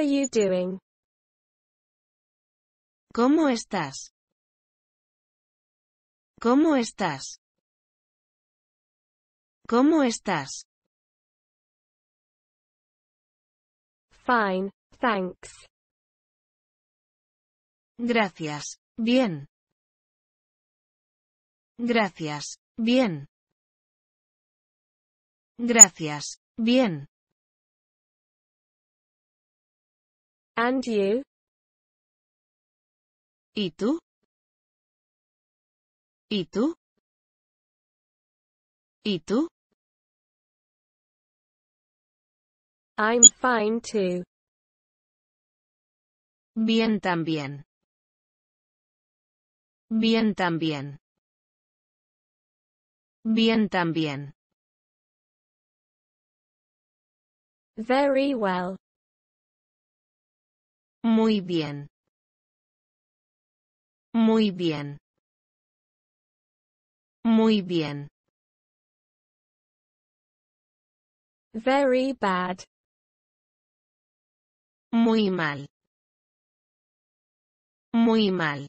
you doing? ¿Cómo estás? ¿Cómo estás? ¿Cómo estás? Fine, thanks. Gracias. Bien. Gracias. Bien. Gracias. Bien. And you? ¿Y tú? ¿Y tú? ¿Y tú? I'm fine too. Bien también. Bien también. Bien también. Very well. Muy bien. Muy bien. Muy bien. Very bad. Muy mal. Muy mal.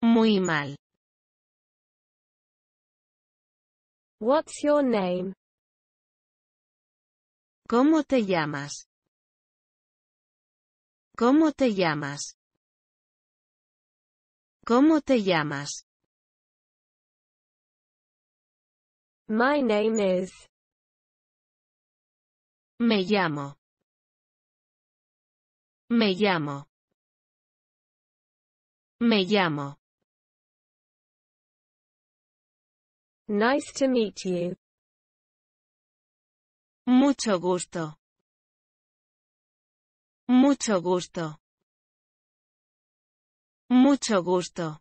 Muy mal. What's your name? ¿Cómo te llamas? ¿Cómo te llamas? ¿Cómo te llamas? My name is. Me llamo. Me llamo. Me llamo. Nice to meet you. Mucho gusto. Mucho gusto. Mucho gusto.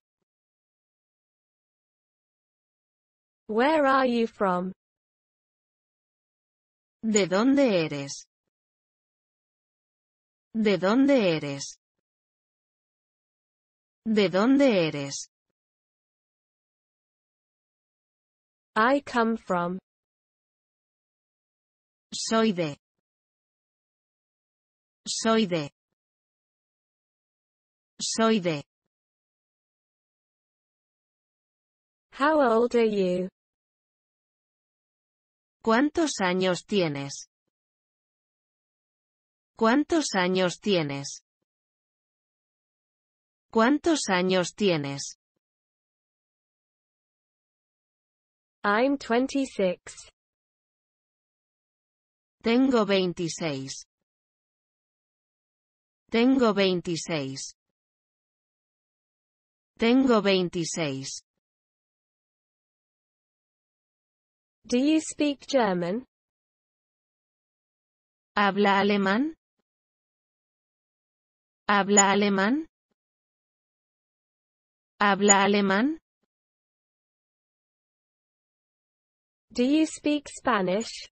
Where are you from? ¿De dónde eres? ¿De dónde eres? ¿De dónde eres? I come from. Soy de. Soy de. Soy de. How old are you? ¿Cuántos años tienes? ¿Cuántos años tienes? ¿Cuántos años tienes? I'm 26. Tengo 26. Tengo 26. Tengo 26. Do you speak German? ¿Habla alemán? ¿Habla alemán? ¿Habla alemán? Do you speak Spanish?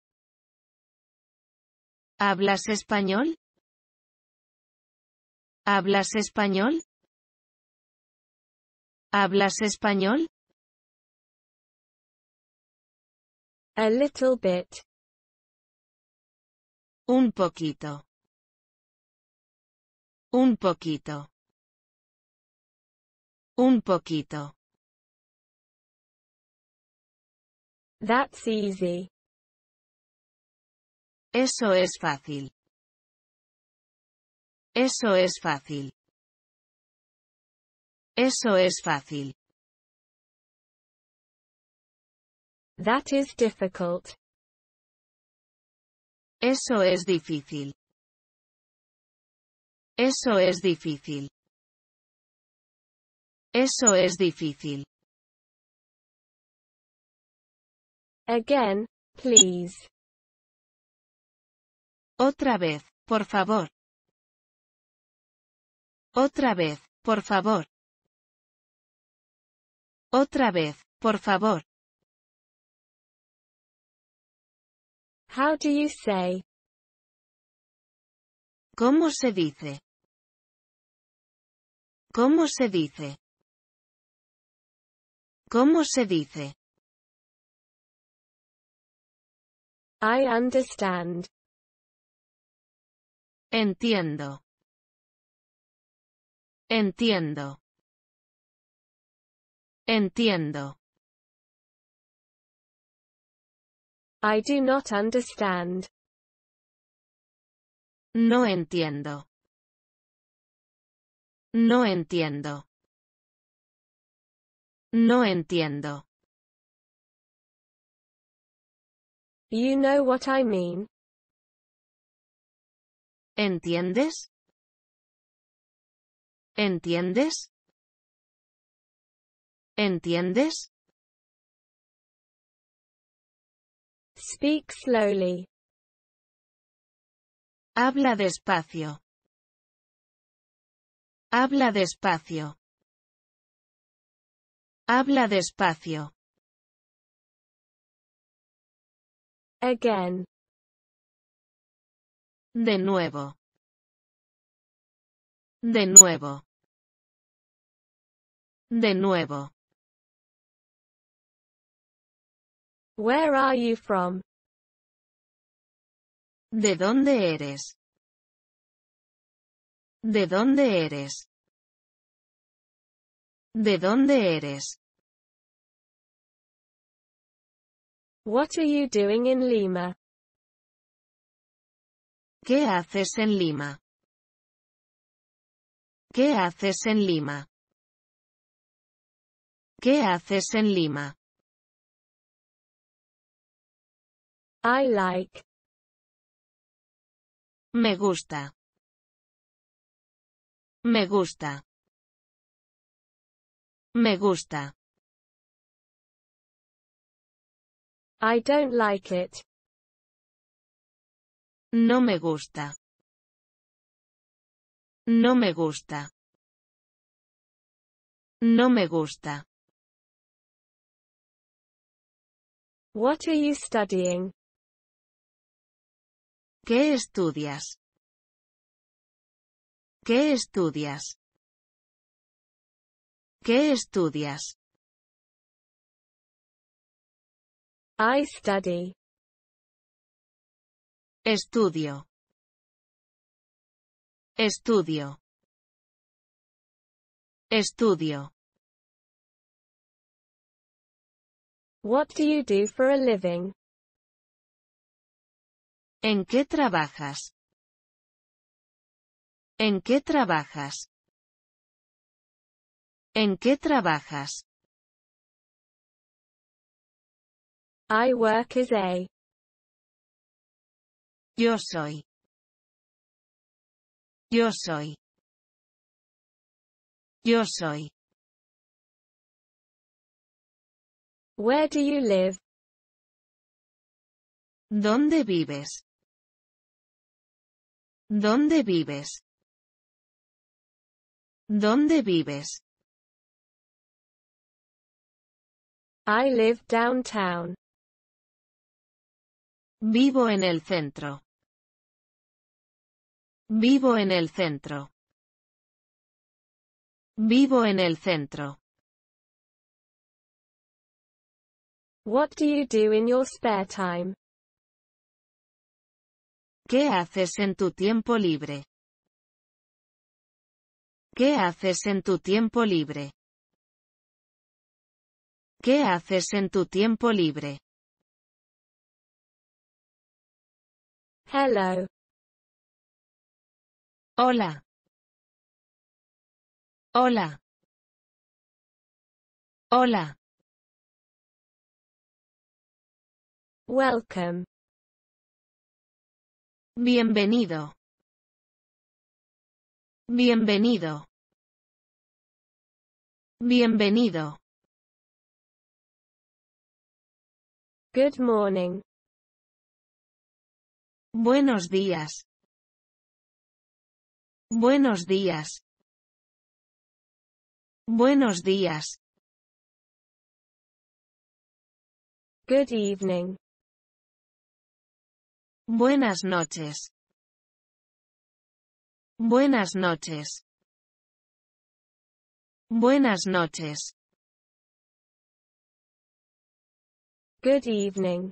¿Hablas español? ¿Hablas español? ¿Hablas español? A little bit. Un poquito. Un poquito. Un poquito. That's easy. Eso es fácil. Eso es fácil. Eso es fácil. That is difficult. Eso es difícil. Eso es difícil. Eso es difícil. Again, please. Otra vez, por favor. Otra vez, por favor. Otra vez, por favor. How do you say? ¿Cómo se dice? ¿Cómo se dice? ¿Cómo se dice? I understand. Entiendo. Entiendo. Entiendo. I do not understand. No entiendo. No entiendo. No entiendo. You know what I mean. ¿Entiendes? ¿Entiendes? ¿Entiendes? Speak slowly. Habla despacio. Habla despacio. Habla despacio. Again. De nuevo. De nuevo. De nuevo. Where are you from? ¿De dónde eres? ¿De dónde eres? ¿De dónde eres? What are you doing in Lima? ¿Qué haces en Lima? ¿Qué haces en Lima? ¿Qué haces en Lima? I like. Me gusta. Me gusta. Me gusta. I don't like it. No me gusta. No me gusta. No me gusta. What are you studying? ¿Qué estudias? ¿Qué estudias? ¿Qué estudias? I study. Estudio. Estudio. Estudio. What do you do for a living? ¿En qué trabajas? ¿En qué trabajas? ¿En qué trabajas? I work as a. Yo soy. Yo soy. Yo soy. Where do you live? ¿Dónde vives? ¿Dónde vives? ¿Dónde vives? I live downtown. Vivo en el centro. Vivo en el centro. Vivo en el centro. What do you do in your spare time? ¿Qué haces en tu tiempo libre? ¿Qué haces en tu tiempo libre? ¿Qué haces en tu tiempo libre? Hello. Hola. Hola. Hola. Welcome. Bienvenido. Bienvenido. Bienvenido. Good morning. Buenos días. Buenos días. Buenos días. Good evening. Buenas noches. Buenas noches. Buenas noches. Good evening.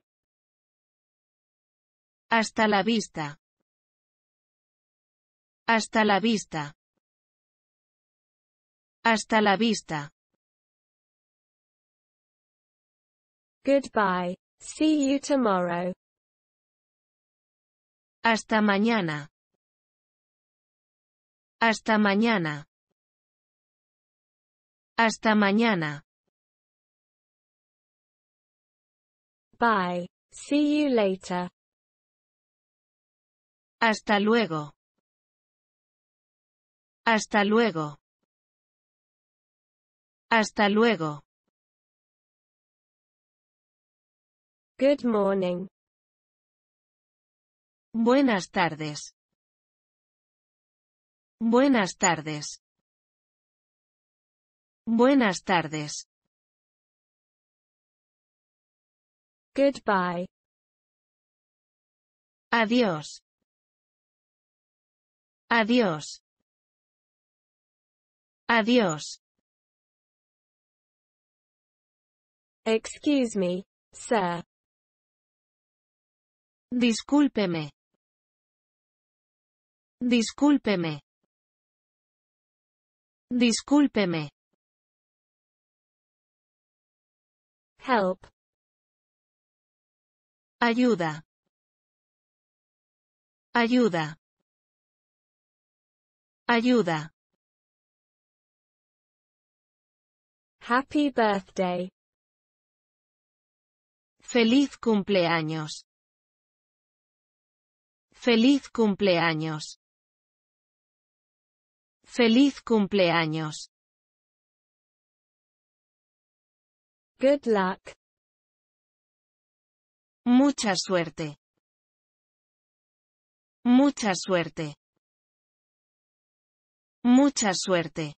Hasta la vista. Hasta la vista. Hasta la vista. Goodbye. See you tomorrow. Hasta mañana. Hasta mañana. Hasta mañana. Bye. See you later. Hasta luego. Hasta luego. Hasta luego. Good morning. Buenas tardes. Buenas tardes. Buenas tardes. Goodbye. Adiós. Adiós. Adiós. Excuse me, sir. Discúlpeme. Discúlpeme. Discúlpeme. Help. Ayuda. Ayuda. Ayuda. Happy birthday. Feliz cumpleaños. Feliz cumpleaños. Feliz cumpleaños. Good luck. Mucha suerte. Mucha suerte. Mucha suerte.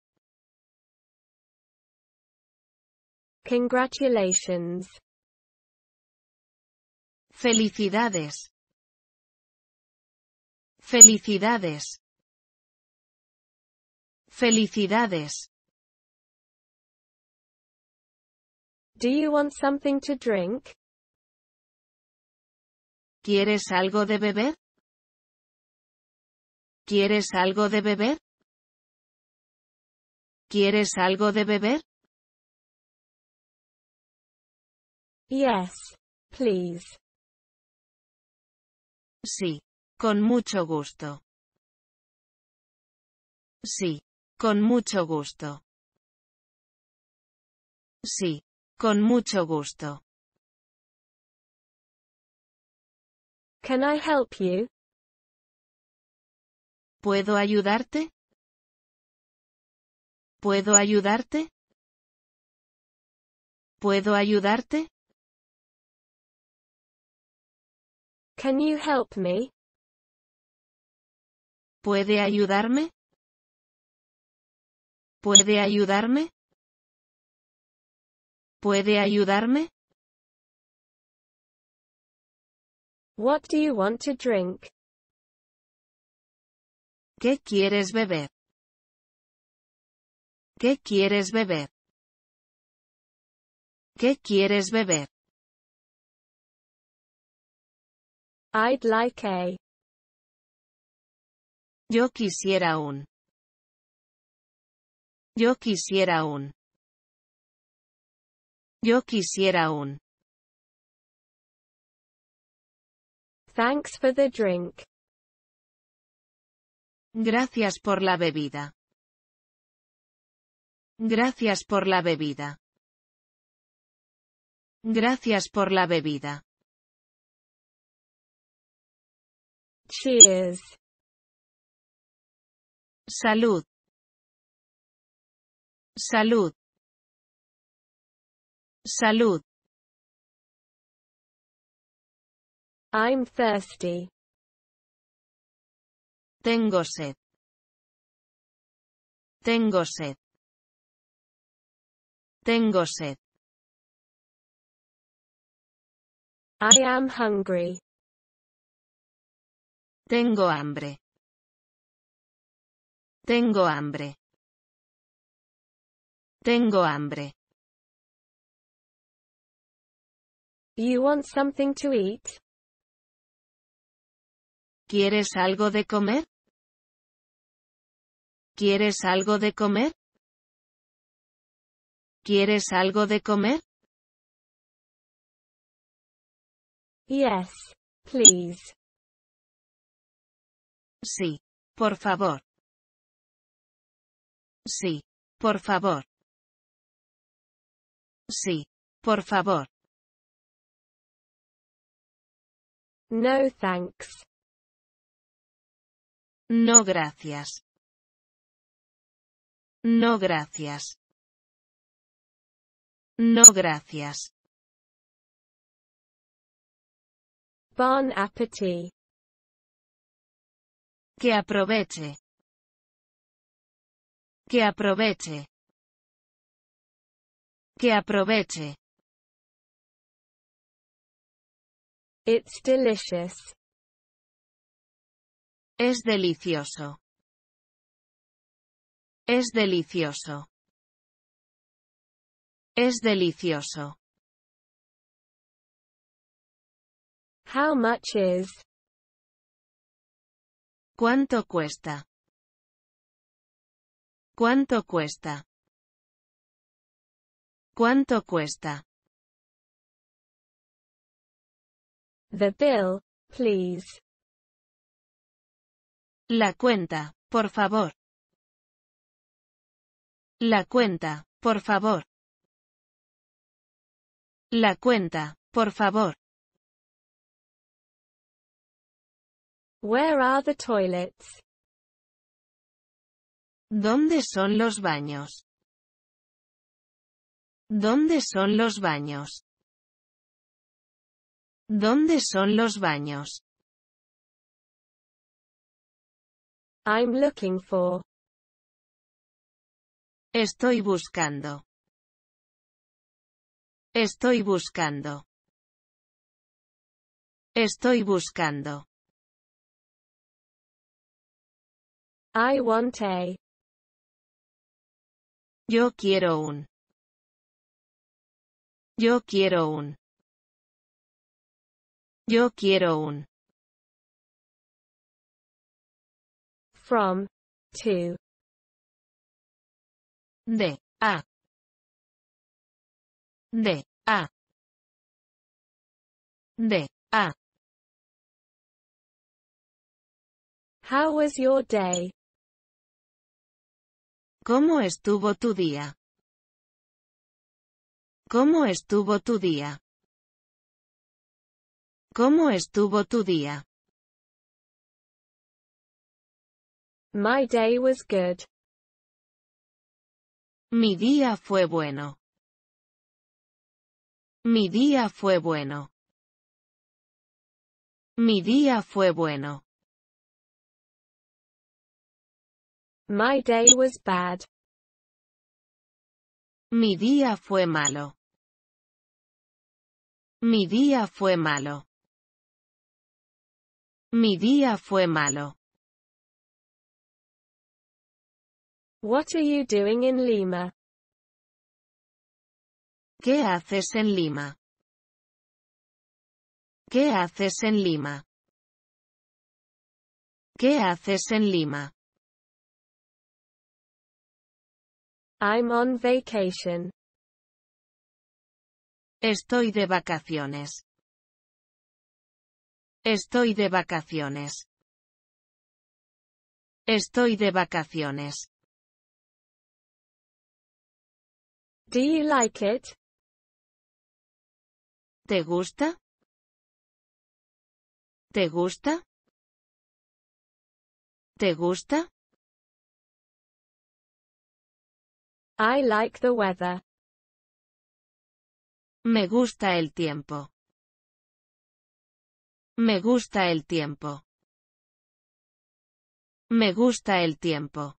Congratulations. Felicidades. Felicidades. Felicidades. Do you want something to drink? ¿Quieres algo de beber? ¿Quieres algo de beber? ¿Quieres algo de beber? Yes, please. Sí, con mucho gusto. Sí, con mucho gusto. Sí, con mucho gusto. Can I help you? ¿Puedo ayudarte? ¿Puedo ayudarte? ¿Puedo ayudarte? Can you help me? ¿Puede ayudarme? ¿Puede ayudarme? ¿Puede ayudarme? What do you want to drink? ¿Qué quieres beber? ¿Qué quieres beber? ¿Qué quieres beber? I'd like a. Yo quisiera un. Yo quisiera un. Yo quisiera un. Thanks for the drink. Gracias por la bebida. Gracias por la bebida. Gracias por la bebida. Cheers. Salud. Salud. Salud. I'm thirsty. Tengo sed. Tengo sed. Tengo sed. I am hungry. Tengo hambre. Tengo hambre. Tengo hambre. You want something to eat? ¿Quieres algo de comer? ¿Quieres algo de comer? ¿Quieres algo de comer? Yes, please. Sí. Por favor. Sí. Por favor. Sí. Por favor. No thanks. No gracias. No gracias. No gracias. Bon appetit. Que aproveche. Que aproveche. Que aproveche. It's delicious. Es delicioso. Es delicioso. Es delicioso. How much is? ¿Cuánto cuesta? ¿Cuánto cuesta? ¿Cuánto cuesta? The bill, please. La cuenta, por favor. La cuenta, por favor. La cuenta, por favor. Where are the toilets? ¿Dónde son los baños? ¿Dónde son los baños? ¿Dónde son los baños? I'm looking for. Estoy buscando. Estoy buscando. Estoy buscando. I want a. Yo quiero un. Yo quiero un. Yo quiero un. From. To. De. A. De. A. De. A. How was your day? ¿Cómo estuvo tu día? ¿Cómo estuvo tu día? ¿Cómo estuvo tu día? My day was good. Mi día fue bueno. Mi día fue bueno. Mi día fue bueno. My day was bad. Mi día fue malo. Mi día fue malo. Mi día fue malo. What are you doing in Lima? ¿Qué haces en Lima? ¿Qué haces en Lima? ¿Qué haces en Lima? I'm on vacation. Estoy de vacaciones. Estoy de vacaciones. Estoy de vacaciones. Do you like it? ¿Te gusta? ¿Te gusta? ¿Te gusta? I like the weather. Me gusta el tiempo. Me gusta el tiempo. Me gusta el tiempo.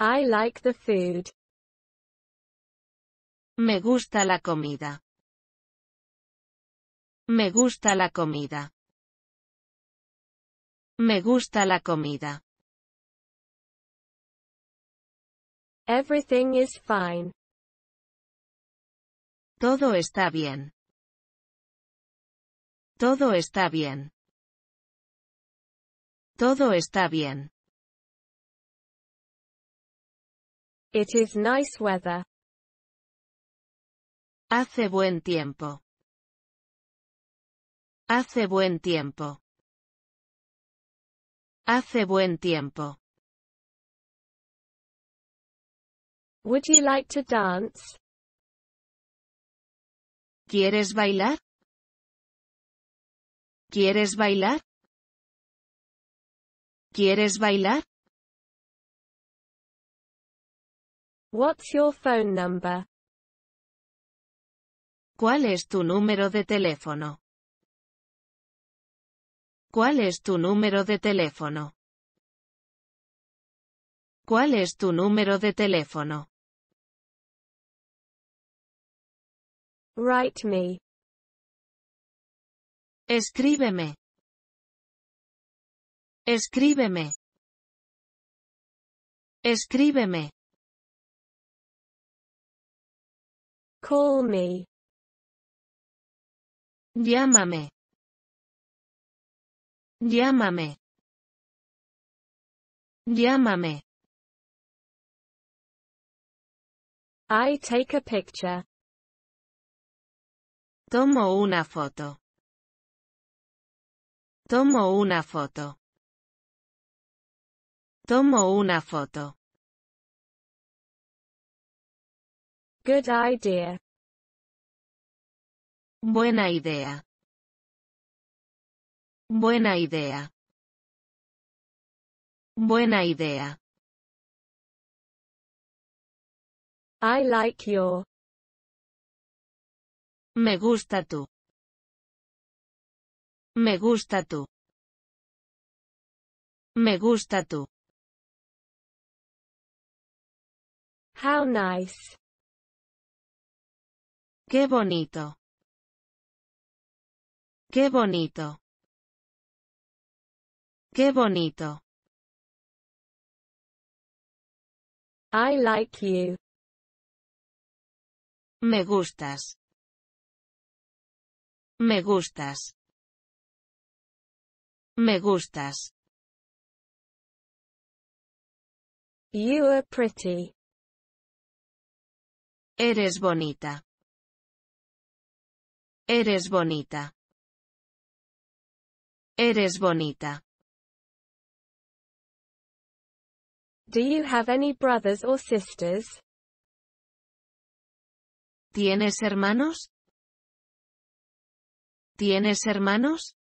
I like the food. Me gusta la comida. Me gusta la comida. Me gusta la comida. Everything is fine. Todo está bien. Todo está bien. Todo está bien. It is nice weather. Hace buen tiempo. Hace buen tiempo. Hace buen tiempo. Would you like to dance? ¿Quieres bailar? ¿Quieres bailar? ¿Quieres bailar? What's your phone number? ¿Cuál es tu número de teléfono? ¿Cuál es tu número de teléfono? ¿Cuál es tu número de teléfono? Write me. Escríbeme. Escríbeme. Escríbeme. Call me. Llámame. Llámame. Llámame. I take a picture. Tomo una foto. Tomo una foto. Tomo una foto. Good idea. Buena idea. Buena idea. Buena idea. I like your. Me gusta tú. Me gusta tú. Me gusta tú. How nice. Qué bonito. Qué bonito. Qué bonito. I like you. Me gustas. Me gustas. Me gustas. You are pretty. Eres bonita. Eres bonita. Eres bonita. Do you have any brothers or sisters? ¿Tienes hermanos? ¿Tienes hermanos?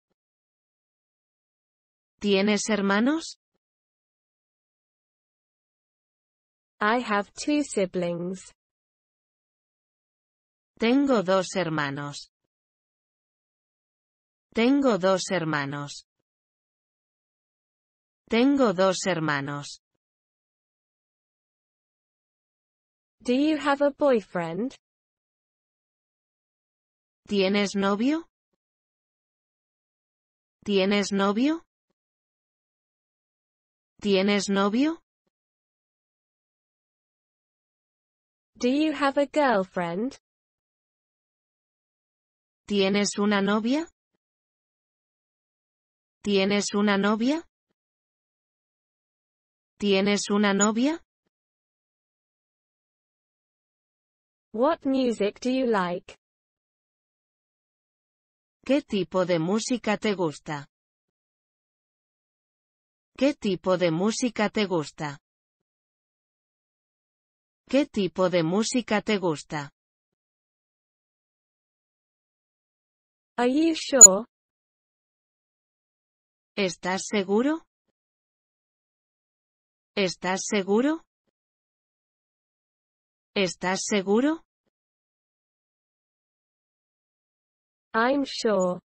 ¿Tienes hermanos? I have two siblings. Tengo dos hermanos. Tengo dos hermanos. Tengo dos hermanos. Do you have a boyfriend? ¿Tienes novio? ¿Tienes novio? ¿Tienes novio? Do you have a girlfriend? ¿Tienes una novia? ¿Tienes una novia? ¿Tienes una novia? What music do you like? ¿Qué tipo de música te gusta? ¿Qué tipo de música te gusta? ¿Qué tipo de música te gusta? Are you ¿Estás seguro? ¿Estás seguro? ¿Estás seguro? I'm sure.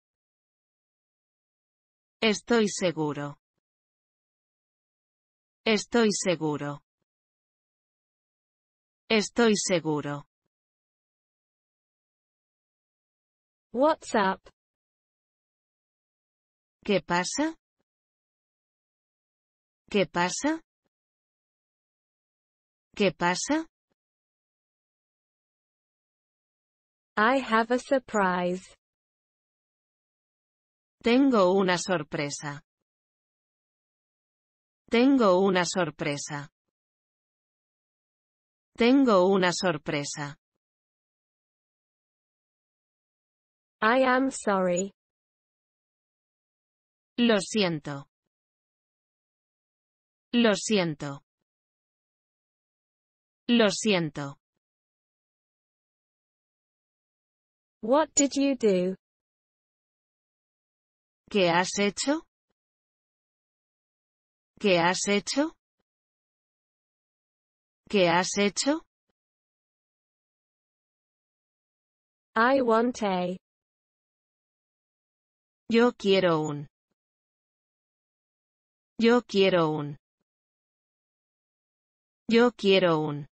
Estoy seguro. Estoy seguro. Estoy seguro. What's up? ¿Qué pasa? ¿Qué pasa? ¿Qué pasa? I have a surprise. Tengo una sorpresa. Tengo una sorpresa. Tengo una sorpresa. I am sorry. Lo siento. Lo siento. Lo siento. What did you do? ¿Qué has hecho? ¿Qué has hecho? ¿Qué has hecho? I want a. Yo quiero un. Yo quiero un. Yo quiero un.